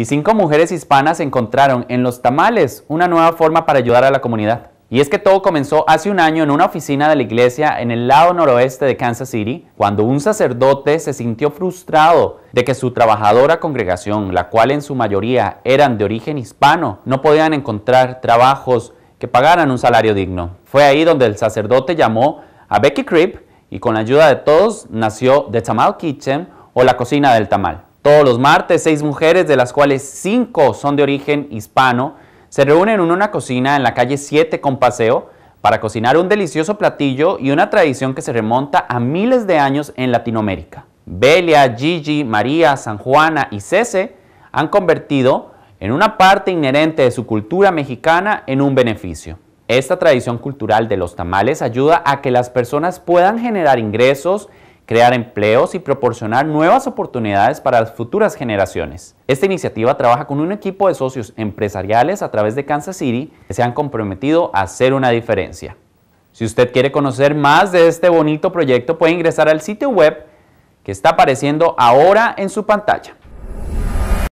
y cinco mujeres hispanas encontraron en los tamales una nueva forma para ayudar a la comunidad. Y es que todo comenzó hace un año en una oficina de la iglesia en el lado noroeste de Kansas City, cuando un sacerdote se sintió frustrado de que su trabajadora congregación, la cual en su mayoría eran de origen hispano, no podían encontrar trabajos que pagaran un salario digno. Fue ahí donde el sacerdote llamó a Becky Cripp y con la ayuda de todos nació The Tamal Kitchen o la cocina del tamal. Todos los martes, seis mujeres, de las cuales cinco son de origen hispano, se reúnen en una cocina en la calle 7 con paseo para cocinar un delicioso platillo y una tradición que se remonta a miles de años en Latinoamérica. Belia, Gigi, María, San Juana y Cese han convertido en una parte inherente de su cultura mexicana en un beneficio. Esta tradición cultural de los tamales ayuda a que las personas puedan generar ingresos, crear empleos y proporcionar nuevas oportunidades para las futuras generaciones. Esta iniciativa trabaja con un equipo de socios empresariales a través de Kansas City que se han comprometido a hacer una diferencia. Si usted quiere conocer más de este bonito proyecto, puede ingresar al sitio web que está apareciendo ahora en su pantalla.